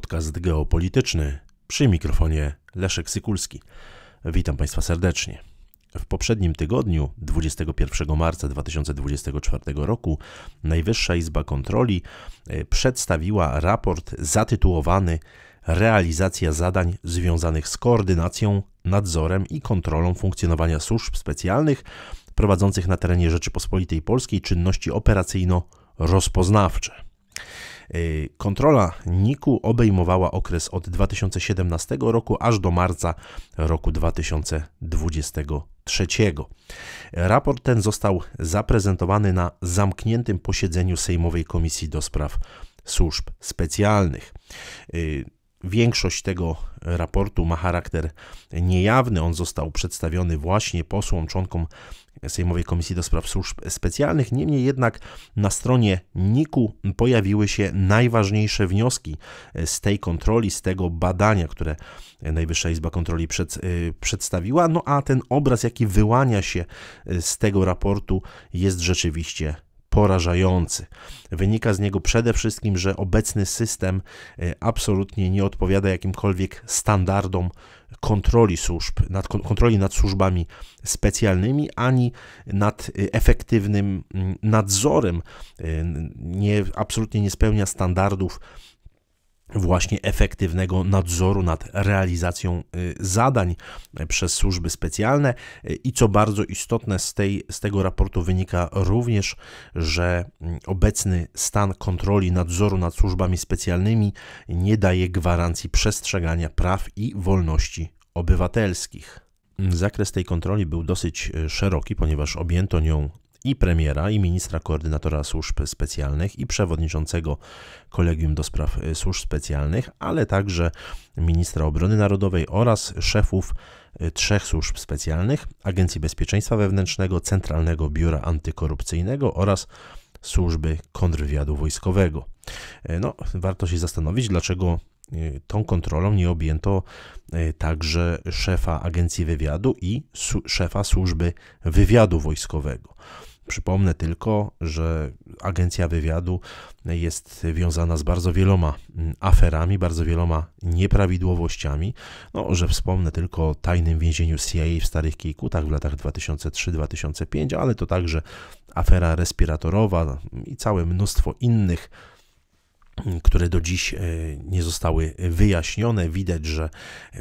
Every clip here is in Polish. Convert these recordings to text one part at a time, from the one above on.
podcast geopolityczny przy mikrofonie Leszek Sykulski. Witam Państwa serdecznie. W poprzednim tygodniu, 21 marca 2024 roku, Najwyższa Izba Kontroli e, przedstawiła raport zatytułowany Realizacja zadań związanych z koordynacją, nadzorem i kontrolą funkcjonowania służb specjalnych prowadzących na terenie Rzeczypospolitej Polskiej czynności operacyjno-rozpoznawcze. Y, kontrola Niku obejmowała okres od 2017 roku aż do marca roku 2023. Raport ten został zaprezentowany na zamkniętym posiedzeniu Sejmowej Komisji do Spraw Służb Specjalnych. Y, Większość tego raportu ma charakter niejawny. On został przedstawiony właśnie posłom, członkom Sejmowej Komisji do Spraw Służb Specjalnych. Niemniej jednak na stronie NIK-u pojawiły się najważniejsze wnioski z tej kontroli, z tego badania, które Najwyższa Izba Kontroli przed, y, przedstawiła. No a ten obraz, jaki wyłania się z tego raportu, jest rzeczywiście porażający. Wynika z niego przede wszystkim, że obecny system e, absolutnie nie odpowiada jakimkolwiek standardom kontroli służb, nad, kontroli nad służbami specjalnymi, ani nad e, efektywnym mm, nadzorem. E, nie, absolutnie nie spełnia standardów właśnie efektywnego nadzoru nad realizacją y, zadań y, przez służby specjalne y, i co bardzo istotne z, tej, z tego raportu wynika również, że mm, obecny stan kontroli nadzoru nad służbami specjalnymi nie daje gwarancji przestrzegania praw i wolności obywatelskich. Mm, zakres tej kontroli był dosyć szeroki, ponieważ objęto nią i premiera, i ministra koordynatora służb specjalnych, i przewodniczącego Kolegium do Spraw e, Służb Specjalnych, ale także ministra obrony narodowej oraz szefów e, trzech służb specjalnych: Agencji Bezpieczeństwa Wewnętrznego, Centralnego Biura Antykorupcyjnego oraz służby kontrwywiadu wojskowego. E, no, warto się zastanowić, dlaczego E, tą kontrolą nie objęto e, także szefa agencji wywiadu i szefa służby wywiadu wojskowego. Przypomnę tylko, że agencja wywiadu jest wiązana z bardzo wieloma mm, aferami, bardzo wieloma nieprawidłowościami. No, że wspomnę tylko o tajnym więzieniu CIA w Starych Kiejkutach w latach 2003-2005, ale to także afera respiratorowa i całe mnóstwo innych które do dziś e, nie zostały wyjaśnione. Widać, że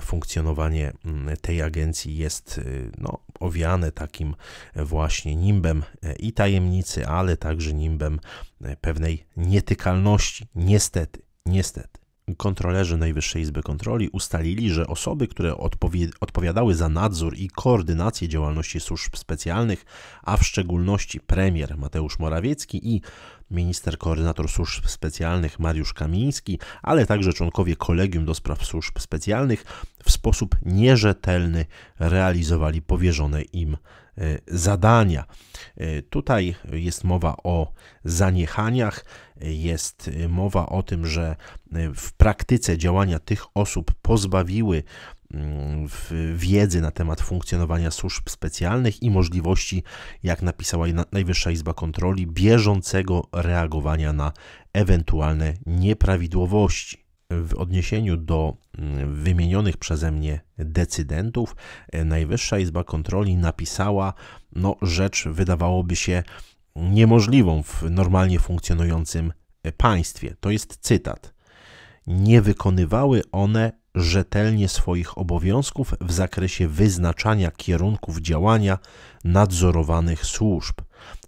funkcjonowanie mm, tej agencji jest e, no, owiane takim właśnie nimbem e, i tajemnicy, ale także nimbem pewnej nietykalności. Niestety, niestety kontrolerzy Najwyższej Izby Kontroli ustalili, że osoby, które odpowiadały za nadzór i koordynację działalności służb specjalnych, a w szczególności premier Mateusz Morawiecki i minister koordynator służb specjalnych Mariusz Kamiński, ale także członkowie kolegium do spraw służb specjalnych w sposób nierzetelny realizowali powierzone im E, zadania. E, tutaj jest mowa o zaniechaniach, e, jest mowa o tym, że w praktyce działania tych osób pozbawiły mm, wiedzy na temat funkcjonowania służb specjalnych i możliwości, jak napisała Najwyższa Izba Kontroli, bieżącego reagowania na ewentualne nieprawidłowości w odniesieniu do mm, wymienionych przeze mnie decydentów, e, Najwyższa Izba Kontroli napisała no, rzecz, wydawałoby się, niemożliwą w normalnie funkcjonującym e, państwie. To jest cytat. Nie wykonywały one rzetelnie swoich obowiązków w zakresie wyznaczania kierunków działania nadzorowanych służb.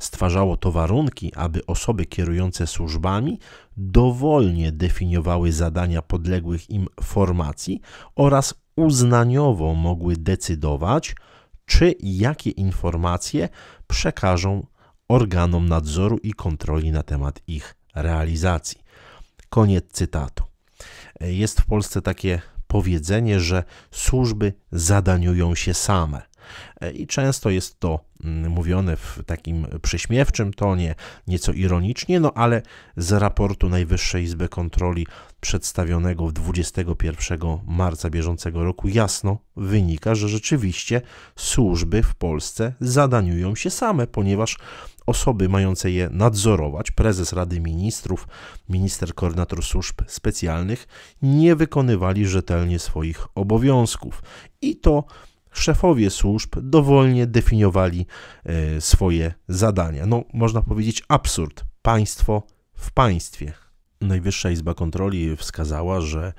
Stwarzało to warunki, aby osoby kierujące służbami dowolnie definiowały zadania podległych im formacji oraz uznaniowo mogły decydować, czy i jakie informacje przekażą organom nadzoru i kontroli na temat ich realizacji. Koniec cytatu. Jest w Polsce takie powiedzenie, że służby zadaniują się same. E, I często jest to mm, mówione w takim prześmiewczym tonie, nieco ironicznie, no ale z raportu Najwyższej Izby Kontroli przedstawionego 21 marca bieżącego roku jasno wynika, że rzeczywiście służby w Polsce zadaniują się same, ponieważ osoby mające je nadzorować, prezes Rady Ministrów, minister koordynator służb specjalnych, nie wykonywali rzetelnie swoich obowiązków. I to szefowie służb dowolnie definiowali e, swoje zadania. No, można powiedzieć, absurd. Państwo w państwie. Najwyższa Izba Kontroli wskazała, że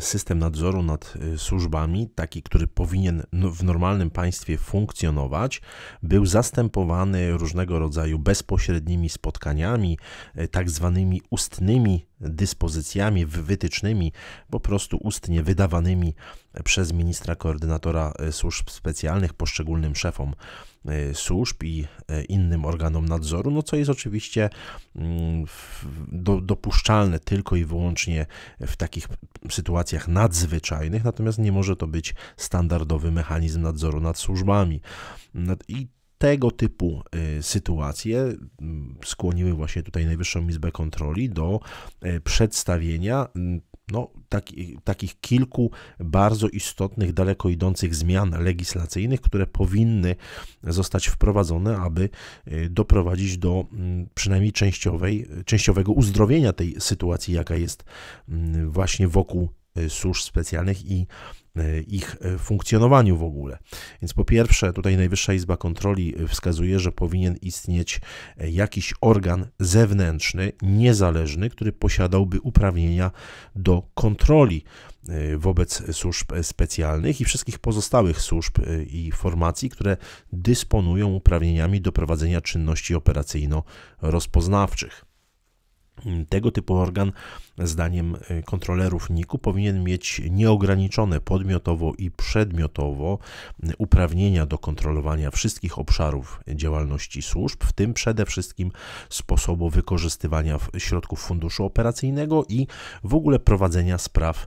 system nadzoru nad y, służbami, taki, który powinien w normalnym państwie funkcjonować, był zastępowany różnego rodzaju bezpośrednimi spotkaniami, y, tak zwanymi ustnymi dyspozycjami, wytycznymi, po prostu ustnie wydawanymi przez ministra koordynatora e, służb specjalnych poszczególnym szefom e, służb i e, innym organom nadzoru, no co jest oczywiście mm, do, dopuszczalne tylko i wyłącznie w takich sytuacjach nadzwyczajnych, natomiast nie może to być standardowy mechanizm nadzoru nad służbami. I tego typu sytuacje mm, skłoniły właśnie tutaj Najwyższą Izbę Kontroli do przedstawienia mm, no, tak, takich kilku bardzo istotnych, daleko idących zmian legislacyjnych, które powinny zostać wprowadzone, aby y, doprowadzić do mm, przynajmniej częściowej, częściowego uzdrowienia tej sytuacji, jaka jest mm, właśnie wokół y, służb specjalnych i E, ich e, funkcjonowaniu w ogóle. Więc po pierwsze, tutaj Najwyższa Izba Kontroli e, wskazuje, że powinien istnieć jakiś organ zewnętrzny, niezależny, który posiadałby uprawnienia do kontroli wobec służb specjalnych i wszystkich pozostałych służb i formacji, które dysponują uprawnieniami do prowadzenia czynności operacyjno-rozpoznawczych. Tego typu organ, zdaniem y, kontrolerów NIK-u, powinien mieć nieograniczone podmiotowo i przedmiotowo y, uprawnienia do kontrolowania wszystkich obszarów działalności służb, w tym przede wszystkim sposobu wykorzystywania środków funduszu operacyjnego i w ogóle prowadzenia spraw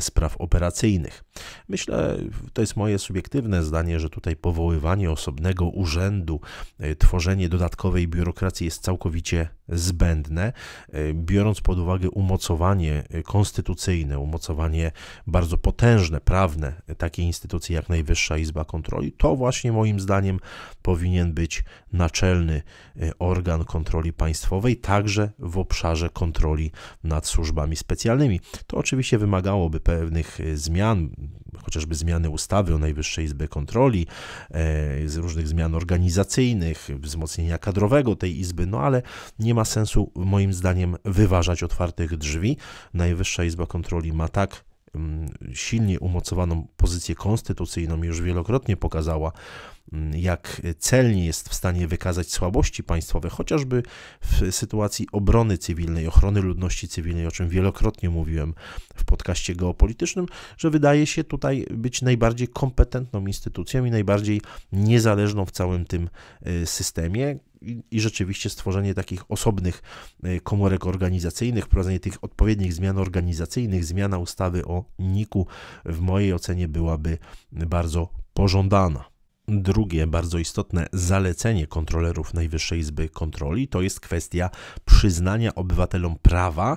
spraw operacyjnych. Myślę, to jest moje subiektywne zdanie, że tutaj powoływanie osobnego urzędu, e, tworzenie dodatkowej biurokracji jest całkowicie zbędne, e, biorąc pod uwagę umocowanie e, konstytucyjne, umocowanie bardzo potężne, prawne takiej instytucji jak Najwyższa Izba Kontroli, to właśnie moim zdaniem powinien być naczelny y, organ kontroli państwowej, także w obszarze kontroli nad służbami specjalnymi. To oczywiście wymagałoby pewnych y, zmian, chociażby zmiany ustawy o Najwyższej Izbie Kontroli, e, z różnych zmian organizacyjnych, wzmocnienia kadrowego tej izby, no ale nie ma sensu moim zdaniem wyważać otwartych drzwi. Najwyższa Izba Kontroli ma tak Mm, silnie umocowaną pozycję konstytucyjną już wielokrotnie pokazała, mm, jak celnie jest w stanie wykazać słabości państwowe, chociażby w sytuacji obrony cywilnej, ochrony ludności cywilnej, o czym wielokrotnie mówiłem w podcaście geopolitycznym, że wydaje się tutaj być najbardziej kompetentną instytucją i najbardziej niezależną w całym tym y, systemie, i rzeczywiście stworzenie takich osobnych e, komórek organizacyjnych, prowadzenie tych odpowiednich zmian organizacyjnych, zmiana ustawy o NIK-u w mojej ocenie byłaby bardzo pożądana. Drugie bardzo istotne zalecenie kontrolerów Najwyższej Izby Kontroli to jest kwestia przyznania obywatelom prawa e,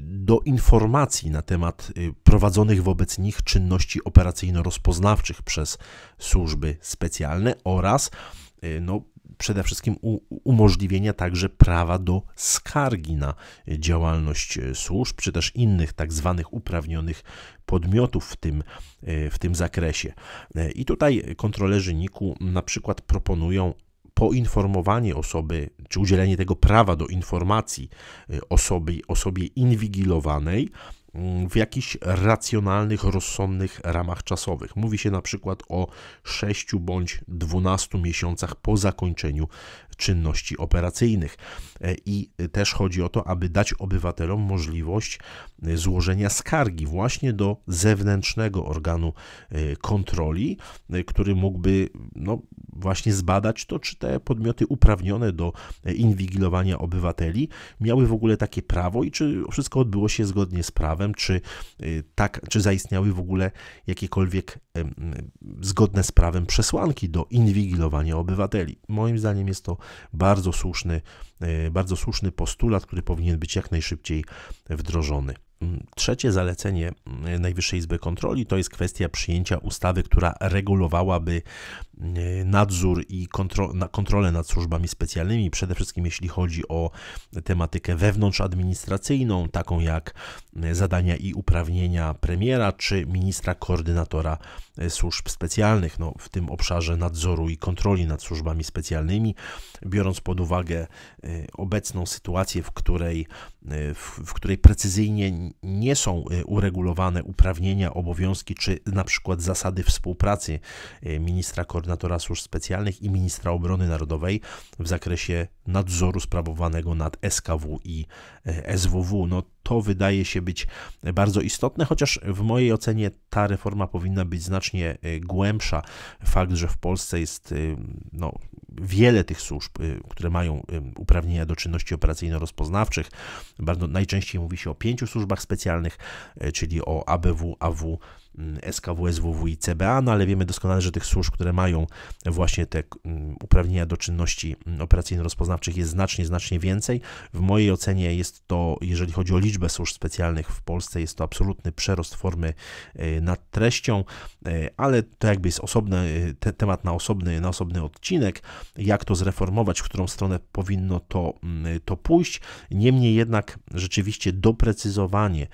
do informacji na temat e, prowadzonych wobec nich czynności operacyjno-rozpoznawczych przez służby specjalne oraz no, przede wszystkim umożliwienia także prawa do skargi na działalność e, służb, czy też innych tak zwanych uprawnionych podmiotów w tym, e, w tym zakresie. E, I tutaj kontrolerzy niku, na przykład proponują poinformowanie osoby, czy udzielenie tego prawa do informacji osoby, osobie inwigilowanej Mm, w jakichś racjonalnych, rozsądnych ramach czasowych. Mówi się na przykład o 6 bądź 12 miesiącach po zakończeniu czynności operacyjnych. E, I też chodzi o to, aby dać obywatelom możliwość e, złożenia skargi właśnie do zewnętrznego organu e, kontroli, który mógłby no, właśnie zbadać to, czy te podmioty uprawnione do inwigilowania obywateli miały w ogóle takie prawo i czy wszystko odbyło się zgodnie z prawem prawem, czy, y, tak, czy zaistniały w ogóle jakiekolwiek zgodne z prawem przesłanki do inwigilowania obywateli. Moim zdaniem jest to bardzo słuszny, y, bardzo słuszny postulat, który powinien być jak najszybciej wdrożony. Mm, trzecie zalecenie mm, Najwyższej Izby Kontroli to jest kwestia przyjęcia ustawy, która regulowałaby y, nadzór i kontrolę nad służbami specjalnymi, przede wszystkim jeśli chodzi o tematykę wewnątrzadministracyjną, taką jak y, zadania i uprawnienia premiera czy ministra koordynatora y, służb specjalnych, no, w tym obszarze nadzoru i kontroli nad służbami specjalnymi, biorąc pod uwagę obecną sytuację, w której, w, w której precyzyjnie nie są e, uregulowane uprawnienia, obowiązki czy na przykład zasady współpracy e, ministra koordynatora służb specjalnych i ministra obrony narodowej w zakresie nadzoru sprawowanego nad SKW i e, SWW. No, to wydaje się być bardzo istotne, chociaż w mojej ocenie ta reforma powinna być znacznie e, głębsza. Fakt, że w Polsce jest e, no, wiele tych służb, e, które mają uprawnienia do czynności operacyjno-rozpoznawczych, bardzo najczęściej mówi się o pięciu służbach specjalnych, czyli o ABW, AW, Mm, SKWSWW i CBA, no ale wiemy doskonale, że tych służb, które mają właśnie te mm, uprawnienia do czynności mm, operacyjno-rozpoznawczych jest znacznie, znacznie więcej. W mojej ocenie jest to, jeżeli chodzi o liczbę służb specjalnych w Polsce, jest to absolutny przerost formy e, nad treścią, e, ale to jakby jest osobny e, te, temat na osobny, na osobny odcinek, jak to zreformować, w którą stronę powinno to, to pójść. Niemniej jednak rzeczywiście doprecyzowanie,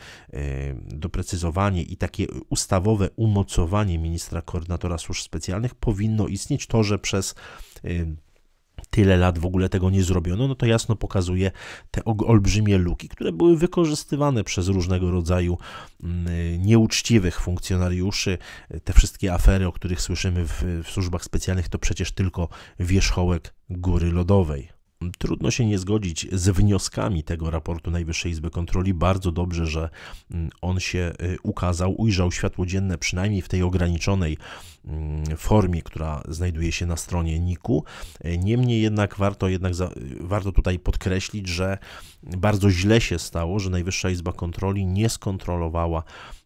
doprecyzowanie i takie ustawienie podstawowe umocowanie ministra koordynatora służb specjalnych powinno istnieć. To, że przez y, tyle lat w ogóle tego nie zrobiono, no to jasno pokazuje te olbrzymie luki, które były wykorzystywane przez różnego rodzaju mm, y, nieuczciwych funkcjonariuszy. Te wszystkie afery, o których słyszymy w, w służbach specjalnych, to przecież tylko wierzchołek góry lodowej. Trudno się nie zgodzić z wnioskami tego raportu Najwyższej Izby Kontroli. Bardzo dobrze, że mm, on się y, ukazał, ujrzał światło dzienne, przynajmniej w tej ograniczonej mm, formie, która znajduje się na stronie NIK-u. E, niemniej jednak warto, jednak y, warto tutaj podkreślić, że bardzo źle się stało, że Najwyższa Izba Kontroli nie skontrolowała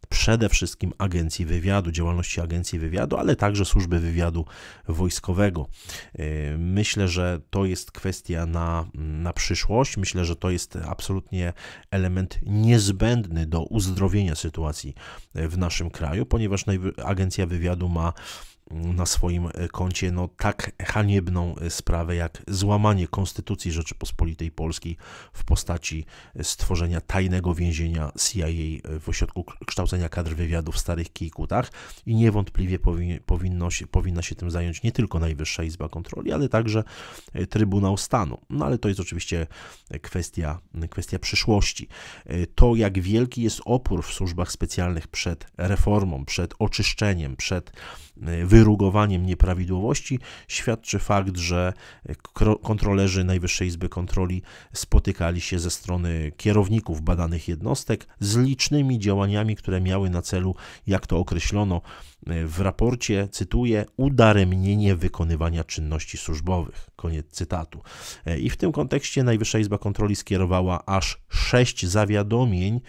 przede wszystkim agencji wywiadu, działalności agencji wywiadu, ale także służby wywiadu wojskowego. E, myślę, że to jest kwestia na, na przyszłość. Myślę, że to jest absolutnie element niezbędny do uzdrowienia sytuacji w naszym kraju, ponieważ agencja wywiadu ma na swoim e, koncie no, tak haniebną e, sprawę jak złamanie Konstytucji Rzeczypospolitej Polskiej w postaci e, stworzenia tajnego więzienia CIA w ośrodku kształcenia kadr wywiadu w Starych Kijkutach i niewątpliwie powinno się, powinna się tym zająć nie tylko Najwyższa Izba Kontroli, ale także Trybunał Stanu. No ale to jest oczywiście kwestia, kwestia przyszłości. To jak wielki jest opór w służbach specjalnych przed reformą, przed oczyszczeniem, przed wyrównaniem wyrugowaniem nieprawidłowości świadczy fakt, że kontrolerzy Najwyższej Izby Kontroli spotykali się ze strony kierowników badanych jednostek z licznymi działaniami, które miały na celu, jak to określono, w raporcie, cytuję, udaremnienie wykonywania czynności służbowych. Koniec cytatu. I w tym kontekście Najwyższa Izba Kontroli skierowała aż sześć zawiadomień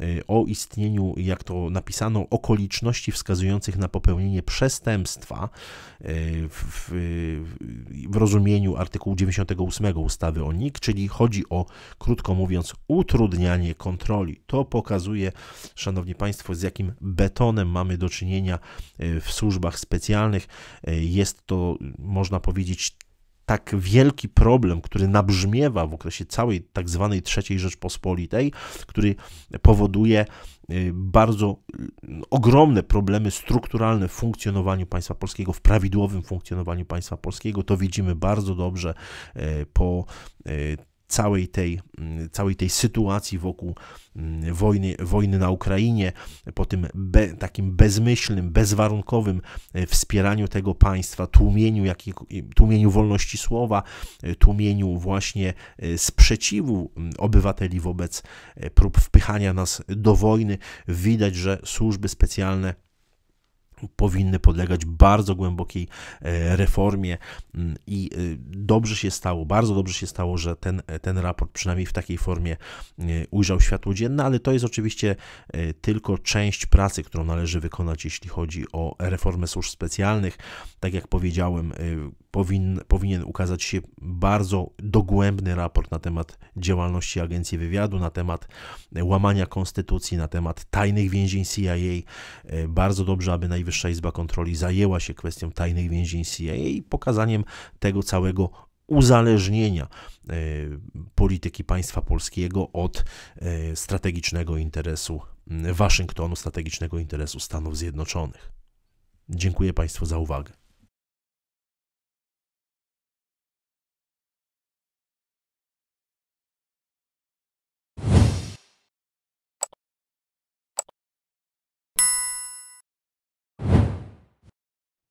e, o istnieniu, jak to napisano, okoliczności wskazujących na popełnienie przestępstwa e, w, w rozumieniu artykułu 98 ustawy o NIK, czyli chodzi o, krótko mówiąc, utrudnianie kontroli. To pokazuje, szanowni państwo, z jakim betonem mamy do czynienia Y, w służbach specjalnych. Y, jest to, można powiedzieć, tak wielki problem, który nabrzmiewa w okresie całej tak zwanej III Rzeczpospolitej, który powoduje y, bardzo ogromne problemy strukturalne w funkcjonowaniu państwa polskiego, w prawidłowym funkcjonowaniu państwa polskiego. To widzimy bardzo dobrze po całej tej, mm, całej tej sytuacji wokół mm, wojny, wojny na Ukrainie, po tym be, takim bezmyślnym, bezwarunkowym e, wspieraniu tego państwa, tłumieniu, jak, tłumieniu wolności słowa, e, tłumieniu właśnie e, sprzeciwu mm, obywateli wobec prób wpychania nas do wojny. Widać, że służby specjalne powinny podlegać bardzo głębokiej e, reformie mm, i e, dobrze się stało, bardzo dobrze się stało, że ten, e, ten raport przynajmniej w takiej formie ujrzał światło dzienne, ale to jest oczywiście tylko część pracy, którą należy wykonać, jeśli chodzi o reformę służb specjalnych. Tak jak powiedziałem, powin, powinien ukazać się bardzo dogłębny raport na temat działalności agencji wywiadu, na temat łamania konstytucji, na temat tajnych więzień CIA. E, bardzo dobrze, aby Najwyższa Izba Kontroli zajęła się kwestią tajnych więzień CIA i pokazaniem tego całego uzależnienia e, polityki państwa polskiego od e, strategicznego interesu Waszyngtonu, strategicznego interesu Stanów Zjednoczonych. Dziękuję Państwu za uwagę.